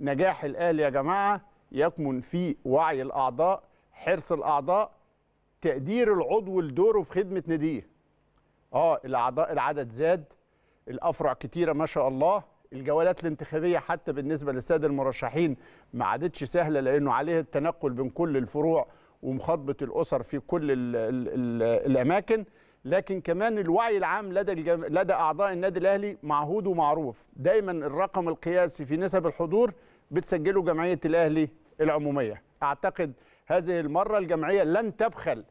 نجاح الاهلي يا جماعه يكمن في وعي الاعضاء حرص الاعضاء تقدير العضو لدوره في خدمه ناديه اه الاعضاء العدد زاد الافرع كتيره ما شاء الله الجولات الانتخابيه حتى بالنسبه للساده المرشحين ما عادتش سهله لانه عليها التنقل بين كل الفروع ومخاطبه الاسر في كل الـ الـ الـ الاماكن لكن كمان الوعي العام لدى الجم... لدى اعضاء النادي الاهلي معهود ومعروف دايما الرقم القياسي في نسب الحضور بتسجله جمعيه الاهلي العموميه اعتقد هذه المره الجمعيه لن تبخل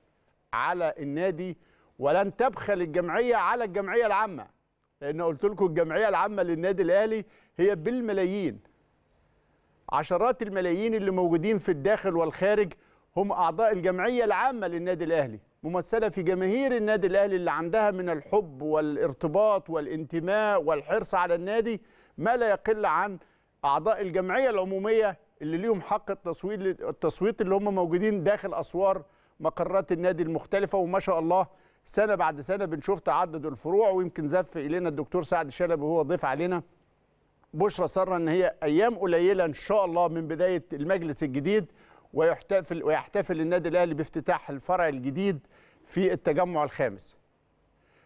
على النادي ولن تبخل الجمعيه على الجمعيه العامه لان قلت لكم الجمعيه العامه للنادي الاهلي هي بالملايين عشرات الملايين اللي موجودين في الداخل والخارج هم اعضاء الجمعيه العامه للنادي الاهلي ممثله في جماهير النادي الاهلي اللي عندها من الحب والارتباط والانتماء والحرص على النادي ما لا يقل عن اعضاء الجمعيه العموميه اللي ليهم حق التصويت التصويت اللي هم موجودين داخل اسوار مقرات النادي المختلفه وما شاء الله سنه بعد سنه بنشوف تعدد الفروع ويمكن زف الينا الدكتور سعد شلبي وهو ضيف علينا بشرى ساره ان هي ايام قليله ان شاء الله من بدايه المجلس الجديد ويحتفل ويحتفل النادي الاهلي بافتتاح الفرع الجديد في التجمع الخامس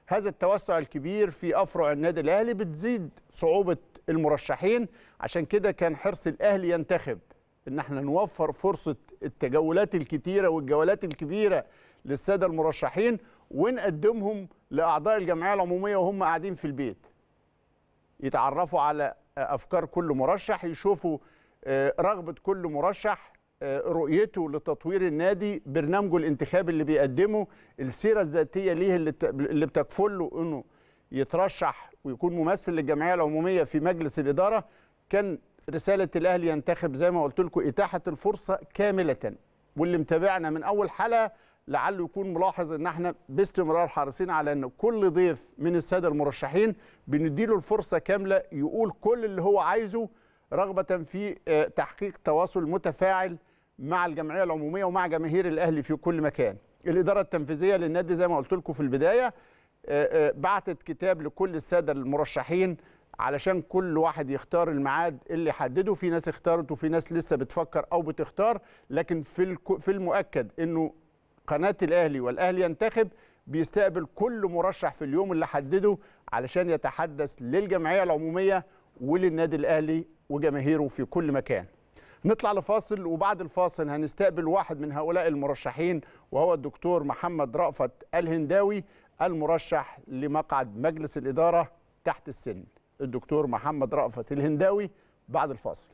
هذا التوسع الكبير في افرع النادي الاهلي بتزيد صعوبه المرشحين عشان كده كان حرص الاهلي ينتخب ان احنا نوفر فرصه التجولات الكتيره والجولات الكبيره للساده المرشحين ونقدمهم لاعضاء الجمعيه العموميه وهم قاعدين في البيت يتعرفوا على افكار كل مرشح يشوفوا آه، رغبه كل مرشح رؤيته لتطوير النادي برنامجه الانتخابي اللي بيقدمه السيره الذاتيه ليه اللي بتكفله انه يترشح ويكون ممثل للجمعيه العموميه في مجلس الاداره كان رساله الاهلي ينتخب زي ما قلت لكم اتاحه الفرصه كامله واللي متابعنا من اول حلقه لعله يكون ملاحظ ان احنا باستمرار حريصين على ان كل ضيف من الساده المرشحين بنديله الفرصه كامله يقول كل اللي هو عايزه رغبه في آه، تحقيق تواصل متفاعل مع الجمعيه العموميه ومع جماهير الاهلي في كل مكان الاداره التنفيذيه للنادي زي ما قلت لكم في البدايه آه، آه، بعتت كتاب لكل الساده المرشحين علشان كل واحد يختار الميعاد اللي حدده في ناس اختارت وفي ناس لسه بتفكر او بتختار لكن في في المؤكد انه قناه الاهلي والاهلي ينتخب بيستقبل كل مرشح في اليوم اللي حدده علشان يتحدث للجمعيه العموميه وللنادي الاهلي وجماهيره في كل مكان نطلع لفاصل وبعد الفاصل هنستقبل واحد من هؤلاء المرشحين وهو الدكتور محمد رأفت الهنداوي المرشح لمقعد مجلس الإدارة تحت السن الدكتور محمد رأفت الهنداوي بعد الفاصل